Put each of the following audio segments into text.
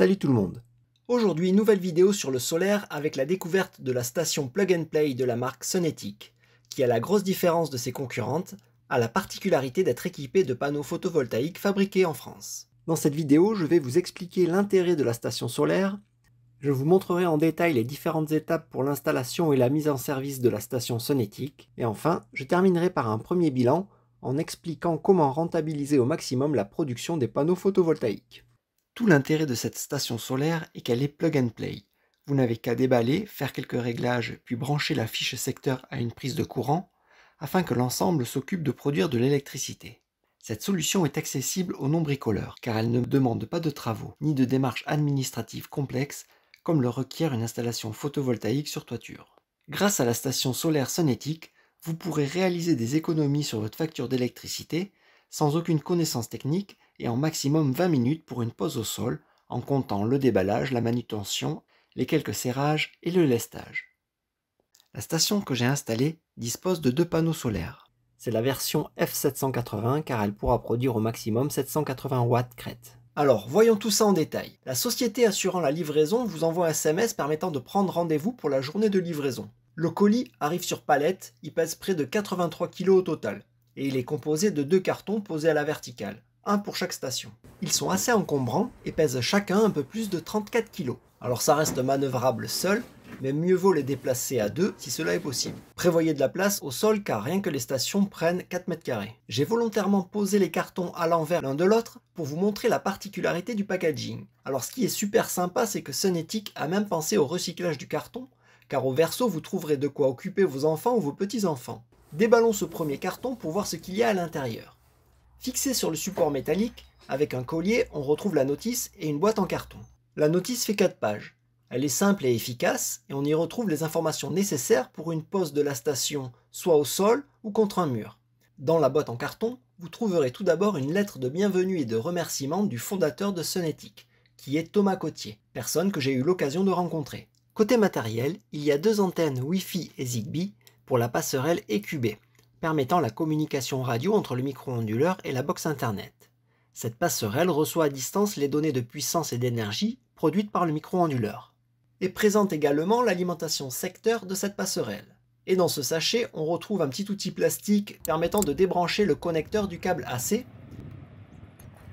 Salut tout le monde Aujourd'hui, nouvelle vidéo sur le solaire avec la découverte de la station plug and play de la marque Sonetic, qui à la grosse différence de ses concurrentes, a la particularité d'être équipée de panneaux photovoltaïques fabriqués en France. Dans cette vidéo, je vais vous expliquer l'intérêt de la station solaire, je vous montrerai en détail les différentes étapes pour l'installation et la mise en service de la station Sonetic, Et enfin, je terminerai par un premier bilan en expliquant comment rentabiliser au maximum la production des panneaux photovoltaïques. Tout l'intérêt de cette station solaire est qu'elle est plug and play. Vous n'avez qu'à déballer, faire quelques réglages, puis brancher la fiche secteur à une prise de courant, afin que l'ensemble s'occupe de produire de l'électricité. Cette solution est accessible aux non-bricoleurs, car elle ne demande pas de travaux, ni de démarches administratives complexes, comme le requiert une installation photovoltaïque sur toiture. Grâce à la station solaire sonétique, vous pourrez réaliser des économies sur votre facture d'électricité sans aucune connaissance technique et en maximum 20 minutes pour une pose au sol, en comptant le déballage, la manutention, les quelques serrages et le lestage. La station que j'ai installée dispose de deux panneaux solaires. C'est la version F780 car elle pourra produire au maximum 780 watts crête. Alors, voyons tout ça en détail. La société assurant la livraison vous envoie un SMS permettant de prendre rendez-vous pour la journée de livraison. Le colis arrive sur palette, il pèse près de 83 kg au total, et il est composé de deux cartons posés à la verticale pour chaque station. Ils sont assez encombrants et pèsent chacun un peu plus de 34 kg. Alors ça reste manœuvrable seul, mais mieux vaut les déplacer à deux si cela est possible. Prévoyez de la place au sol car rien que les stations prennent 4 mètres carrés. J'ai volontairement posé les cartons à l'envers l'un de l'autre pour vous montrer la particularité du packaging. Alors ce qui est super sympa c'est que Sunetic a même pensé au recyclage du carton car au verso vous trouverez de quoi occuper vos enfants ou vos petits-enfants. Déballons ce premier carton pour voir ce qu'il y a à l'intérieur. Fixé sur le support métallique, avec un collier, on retrouve la notice et une boîte en carton. La notice fait 4 pages. Elle est simple et efficace et on y retrouve les informations nécessaires pour une pose de la station soit au sol ou contre un mur. Dans la boîte en carton, vous trouverez tout d'abord une lettre de bienvenue et de remerciement du fondateur de Sonetic, qui est Thomas Cotier, personne que j'ai eu l'occasion de rencontrer. Côté matériel, il y a deux antennes Wi-Fi et Zigbee pour la passerelle EQB permettant la communication radio entre le micro-onduleur et la box Internet. Cette passerelle reçoit à distance les données de puissance et d'énergie produites par le micro-onduleur. Et présente également l'alimentation secteur de cette passerelle. Et dans ce sachet, on retrouve un petit outil plastique permettant de débrancher le connecteur du câble AC,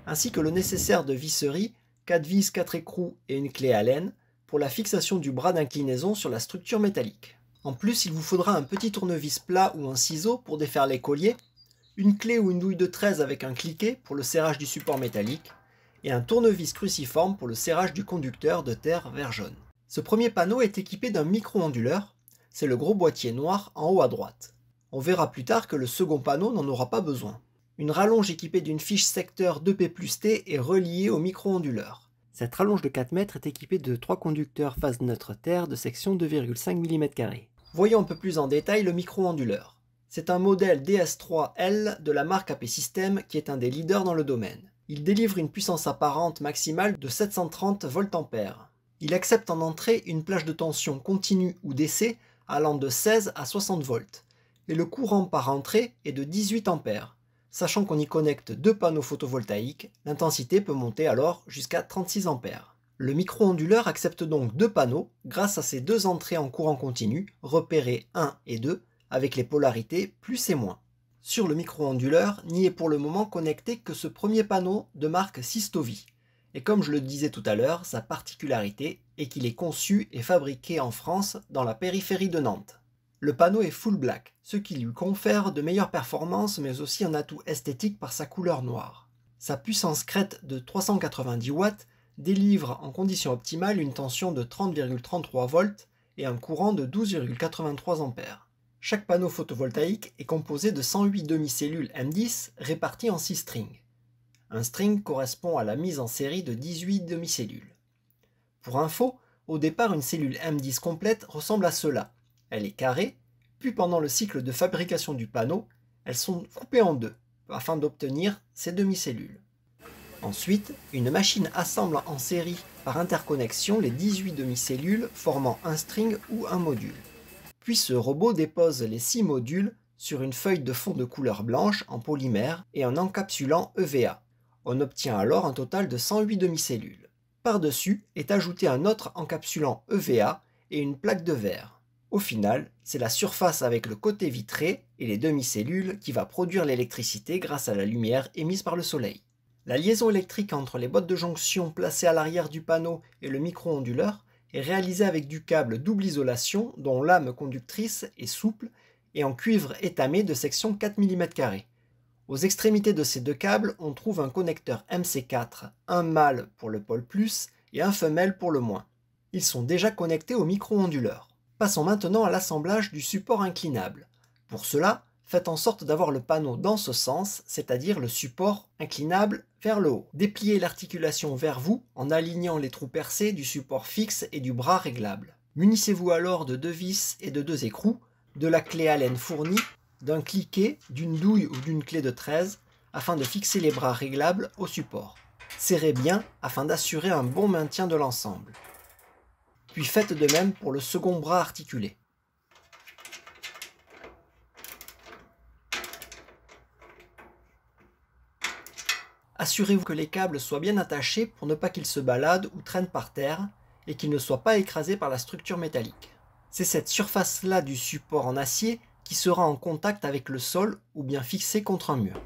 ainsi que le nécessaire de visserie, 4 vis, 4 écrous et une clé Allen pour la fixation du bras d'inclinaison sur la structure métallique. En plus, il vous faudra un petit tournevis plat ou un ciseau pour défaire les colliers, une clé ou une douille de 13 avec un cliquet pour le serrage du support métallique, et un tournevis cruciforme pour le serrage du conducteur de terre vert jaune. Ce premier panneau est équipé d'un micro-onduleur, c'est le gros boîtier noir en haut à droite. On verra plus tard que le second panneau n'en aura pas besoin. Une rallonge équipée d'une fiche secteur 2P+T est reliée au micro-onduleur. Cette rallonge de 4 mètres est équipée de 3 conducteurs phase neutre terre de section 2,5 mm Voyons un peu plus en détail le micro-onduleur. C'est un modèle DS3L de la marque AP System qui est un des leaders dans le domaine. Il délivre une puissance apparente maximale de 730 V·A. Il accepte en entrée une plage de tension continue ou d'essai allant de 16 à 60 volts et le courant par entrée est de 18 A. Sachant qu'on y connecte deux panneaux photovoltaïques, l'intensité peut monter alors jusqu'à 36 A. Le micro-onduleur accepte donc deux panneaux grâce à ses deux entrées en courant continu, repérées 1 et 2, avec les polarités plus et moins. Sur le micro-onduleur, n'y est pour le moment connecté que ce premier panneau de marque Systovi. Et comme je le disais tout à l'heure, sa particularité est qu'il est conçu et fabriqué en France dans la périphérie de Nantes. Le panneau est full black, ce qui lui confère de meilleures performances mais aussi un atout esthétique par sa couleur noire. Sa puissance crête de 390 watts délivre en condition optimale une tension de 30,33 volts et un courant de 12,83 ampères. Chaque panneau photovoltaïque est composé de 108 demi-cellules M10 réparties en 6 strings. Un string correspond à la mise en série de 18 demi-cellules. Pour info, au départ une cellule M10 complète ressemble à cela. Elle est carrée, puis pendant le cycle de fabrication du panneau, elles sont coupées en deux afin d'obtenir ces demi-cellules. Ensuite, une machine assemble en série par interconnexion les 18 demi-cellules formant un string ou un module. Puis ce robot dépose les 6 modules sur une feuille de fond de couleur blanche en polymère et en encapsulant EVA. On obtient alors un total de 108 demi-cellules. Par-dessus est ajouté un autre encapsulant EVA et une plaque de verre. Au final, c'est la surface avec le côté vitré et les demi-cellules qui va produire l'électricité grâce à la lumière émise par le soleil. La liaison électrique entre les bottes de jonction placées à l'arrière du panneau et le micro-onduleur est réalisée avec du câble double isolation dont l'âme conductrice est souple et en cuivre étamé de section 4 mm Aux extrémités de ces deux câbles, on trouve un connecteur MC4, un mâle pour le pôle plus et un femelle pour le moins. Ils sont déjà connectés au micro-onduleur. Passons maintenant à l'assemblage du support inclinable. Pour cela, faites en sorte d'avoir le panneau dans ce sens, c'est-à-dire le support inclinable vers le haut. Dépliez l'articulation vers vous en alignant les trous percés du support fixe et du bras réglable. Munissez-vous alors de deux vis et de deux écrous, de la clé Allen fournie, d'un cliquet, d'une douille ou d'une clé de 13 afin de fixer les bras réglables au support. Serrez bien afin d'assurer un bon maintien de l'ensemble. Puis faites de même pour le second bras articulé. Assurez-vous que les câbles soient bien attachés pour ne pas qu'ils se baladent ou traînent par terre et qu'ils ne soient pas écrasés par la structure métallique. C'est cette surface-là du support en acier qui sera en contact avec le sol ou bien fixée contre un mur.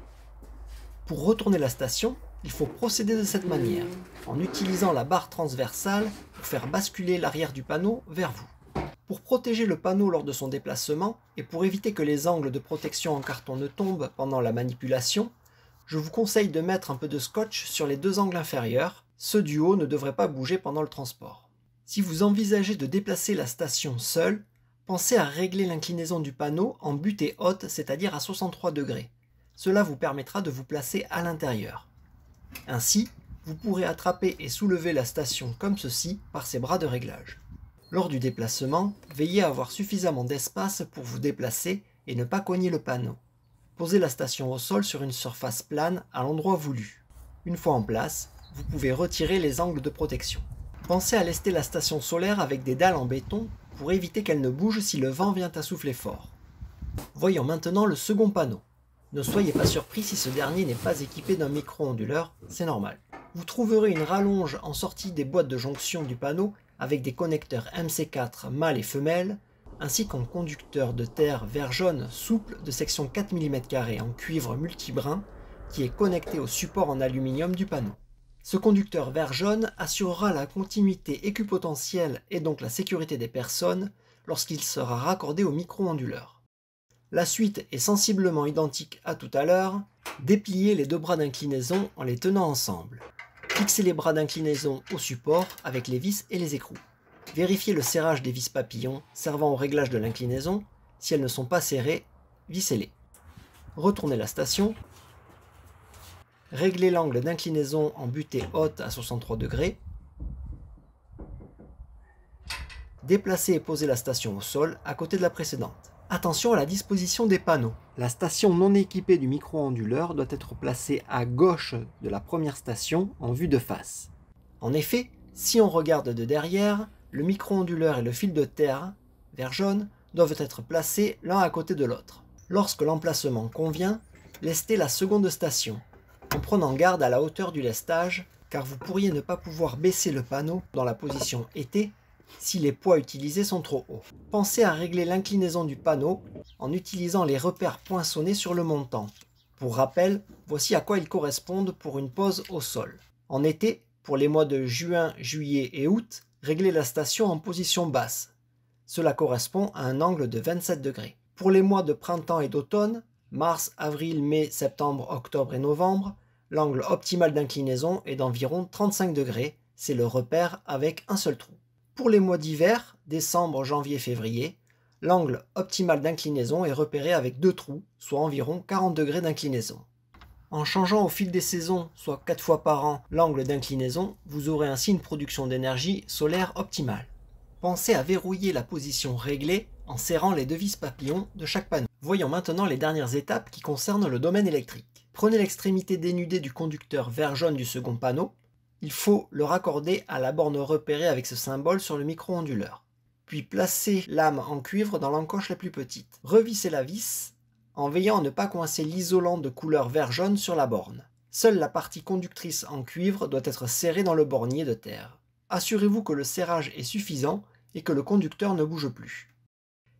Pour retourner la station, il faut procéder de cette manière, en utilisant la barre transversale pour faire basculer l'arrière du panneau vers vous. Pour protéger le panneau lors de son déplacement et pour éviter que les angles de protection en carton ne tombent pendant la manipulation, je vous conseille de mettre un peu de scotch sur les deux angles inférieurs, ceux du haut ne devraient pas bouger pendant le transport. Si vous envisagez de déplacer la station seule, pensez à régler l'inclinaison du panneau en butée haute, c'est-à-dire à 63 degrés. Cela vous permettra de vous placer à l'intérieur. Ainsi, vous pourrez attraper et soulever la station comme ceci par ses bras de réglage. Lors du déplacement, veillez à avoir suffisamment d'espace pour vous déplacer et ne pas cogner le panneau. Posez la station au sol sur une surface plane à l'endroit voulu. Une fois en place, vous pouvez retirer les angles de protection. Pensez à lester la station solaire avec des dalles en béton pour éviter qu'elle ne bouge si le vent vient à souffler fort. Voyons maintenant le second panneau. Ne soyez pas surpris si ce dernier n'est pas équipé d'un micro-onduleur, c'est normal. Vous trouverez une rallonge en sortie des boîtes de jonction du panneau avec des connecteurs MC4 mâles et femelles ainsi qu'un conducteur de terre vert jaune souple de section 4 mm en cuivre multibrin qui est connecté au support en aluminium du panneau. Ce conducteur vert jaune assurera la continuité équipotentielle et donc la sécurité des personnes lorsqu'il sera raccordé au micro-onduleur. La suite est sensiblement identique à tout à l'heure, dépliez les deux bras d'inclinaison en les tenant ensemble. Fixez les bras d'inclinaison au support avec les vis et les écrous. Vérifiez le serrage des vis papillons servant au réglage de l'inclinaison. Si elles ne sont pas serrées, vissez-les. Retournez la station. Réglez l'angle d'inclinaison en butée haute à 63 degrés. Déplacez et posez la station au sol à côté de la précédente. Attention à la disposition des panneaux. La station non équipée du micro-onduleur doit être placée à gauche de la première station en vue de face. En effet, si on regarde de derrière, le micro-onduleur et le fil de terre, vert jaune, doivent être placés l'un à côté de l'autre. Lorsque l'emplacement convient, lestez la seconde station, en prenant garde à la hauteur du lestage, car vous pourriez ne pas pouvoir baisser le panneau dans la position été si les poids utilisés sont trop hauts. Pensez à régler l'inclinaison du panneau en utilisant les repères poinçonnés sur le montant. Pour rappel, voici à quoi ils correspondent pour une pose au sol. En été, pour les mois de juin, juillet et août, Régler la station en position basse. Cela correspond à un angle de 27 degrés. Pour les mois de printemps et d'automne, mars, avril, mai, septembre, octobre et novembre, l'angle optimal d'inclinaison est d'environ 35 degrés, c'est le repère avec un seul trou. Pour les mois d'hiver, décembre, janvier, février, l'angle optimal d'inclinaison est repéré avec deux trous, soit environ 40 degrés d'inclinaison. En changeant au fil des saisons, soit 4 fois par an, l'angle d'inclinaison, vous aurez ainsi une production d'énergie solaire optimale. Pensez à verrouiller la position réglée en serrant les deux vis papillons de chaque panneau. Voyons maintenant les dernières étapes qui concernent le domaine électrique. Prenez l'extrémité dénudée du conducteur vert jaune du second panneau. Il faut le raccorder à la borne repérée avec ce symbole sur le micro-onduleur. Puis placez l'âme en cuivre dans l'encoche la plus petite. Revissez la vis en veillant à ne pas coincer l'isolant de couleur vert-jaune sur la borne. Seule la partie conductrice en cuivre doit être serrée dans le bornier de terre. Assurez-vous que le serrage est suffisant et que le conducteur ne bouge plus.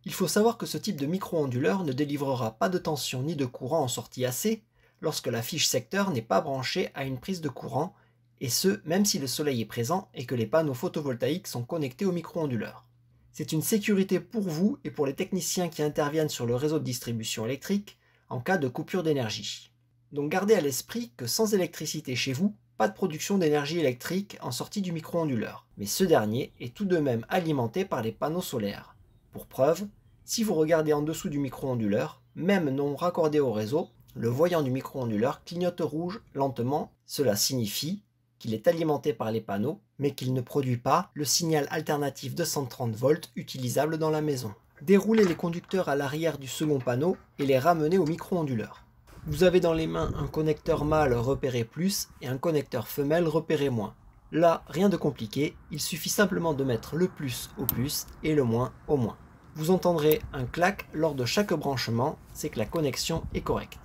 Il faut savoir que ce type de micro-onduleur ne délivrera pas de tension ni de courant en sortie AC lorsque la fiche secteur n'est pas branchée à une prise de courant, et ce même si le soleil est présent et que les panneaux photovoltaïques sont connectés au micro-onduleur. C'est une sécurité pour vous et pour les techniciens qui interviennent sur le réseau de distribution électrique en cas de coupure d'énergie. Donc gardez à l'esprit que sans électricité chez vous, pas de production d'énergie électrique en sortie du micro-onduleur, mais ce dernier est tout de même alimenté par les panneaux solaires. Pour preuve, si vous regardez en dessous du micro-onduleur, même non raccordé au réseau, le voyant du micro-onduleur clignote rouge lentement. Cela signifie qu'il est alimenté par les panneaux mais qu'il ne produit pas le signal alternatif de 130 volts utilisable dans la maison. Déroulez les conducteurs à l'arrière du second panneau et les ramenez au micro-onduleur. Vous avez dans les mains un connecteur mâle repéré plus et un connecteur femelle repéré moins. Là, rien de compliqué, il suffit simplement de mettre le plus au plus et le moins au moins. Vous entendrez un clac lors de chaque branchement, c'est que la connexion est correcte.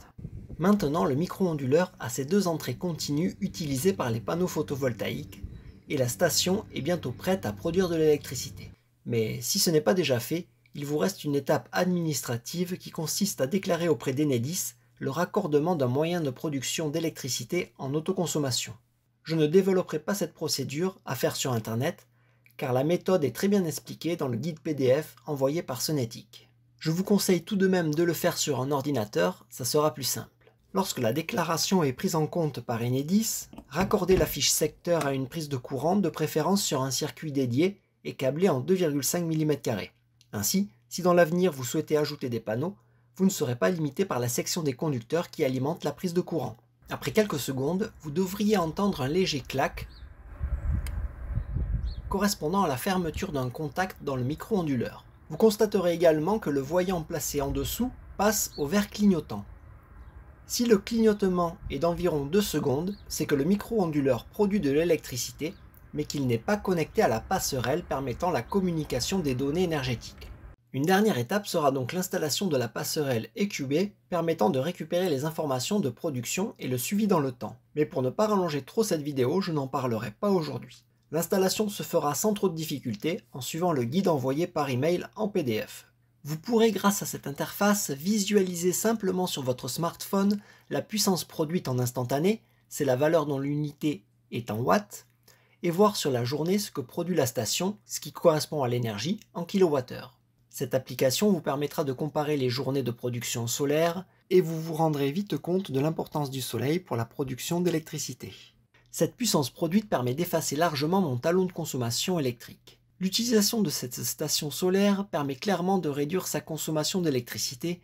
Maintenant, le micro-onduleur a ses deux entrées continues utilisées par les panneaux photovoltaïques, et la station est bientôt prête à produire de l'électricité. Mais si ce n'est pas déjà fait, il vous reste une étape administrative qui consiste à déclarer auprès d'Enedis le raccordement d'un moyen de production d'électricité en autoconsommation. Je ne développerai pas cette procédure à faire sur Internet, car la méthode est très bien expliquée dans le guide PDF envoyé par Sonetic. Je vous conseille tout de même de le faire sur un ordinateur, ça sera plus simple. Lorsque la déclaration est prise en compte par Enedis, raccordez la fiche secteur à une prise de courant de préférence sur un circuit dédié et câblé en 2,5 mm. Ainsi, si dans l'avenir vous souhaitez ajouter des panneaux, vous ne serez pas limité par la section des conducteurs qui alimente la prise de courant. Après quelques secondes, vous devriez entendre un léger clac correspondant à la fermeture d'un contact dans le micro-onduleur. Vous constaterez également que le voyant placé en dessous passe au vert clignotant. Si le clignotement est d'environ 2 secondes, c'est que le micro-onduleur produit de l'électricité, mais qu'il n'est pas connecté à la passerelle permettant la communication des données énergétiques. Une dernière étape sera donc l'installation de la passerelle EQB permettant de récupérer les informations de production et le suivi dans le temps. Mais pour ne pas rallonger trop cette vidéo, je n'en parlerai pas aujourd'hui. L'installation se fera sans trop de difficultés en suivant le guide envoyé par email en PDF vous pourrez grâce à cette interface visualiser simplement sur votre smartphone la puissance produite en instantané, c'est la valeur dont l'unité est en watts, et voir sur la journée ce que produit la station, ce qui correspond à l'énergie en kWh. Cette application vous permettra de comparer les journées de production solaire et vous vous rendrez vite compte de l'importance du soleil pour la production d'électricité. Cette puissance produite permet d'effacer largement mon talon de consommation électrique. L'utilisation de cette station solaire permet clairement de réduire sa consommation d'électricité,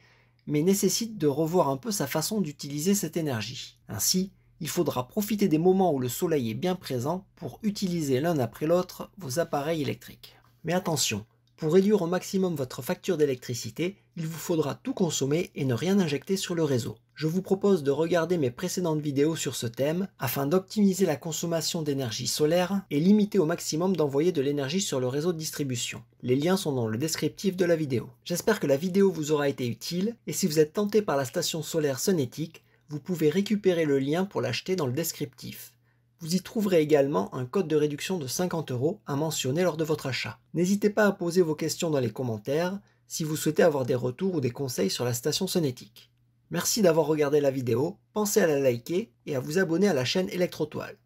mais nécessite de revoir un peu sa façon d'utiliser cette énergie. Ainsi, il faudra profiter des moments où le soleil est bien présent pour utiliser l'un après l'autre vos appareils électriques. Mais attention, pour réduire au maximum votre facture d'électricité, il vous faudra tout consommer et ne rien injecter sur le réseau je vous propose de regarder mes précédentes vidéos sur ce thème afin d'optimiser la consommation d'énergie solaire et limiter au maximum d'envoyer de l'énergie sur le réseau de distribution. Les liens sont dans le descriptif de la vidéo. J'espère que la vidéo vous aura été utile et si vous êtes tenté par la station solaire sonétique, vous pouvez récupérer le lien pour l'acheter dans le descriptif. Vous y trouverez également un code de réduction de 50 euros à mentionner lors de votre achat. N'hésitez pas à poser vos questions dans les commentaires si vous souhaitez avoir des retours ou des conseils sur la station sonétique. Merci d'avoir regardé la vidéo, pensez à la liker et à vous abonner à la chaîne Electrotoile.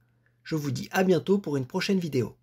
Je vous dis à bientôt pour une prochaine vidéo.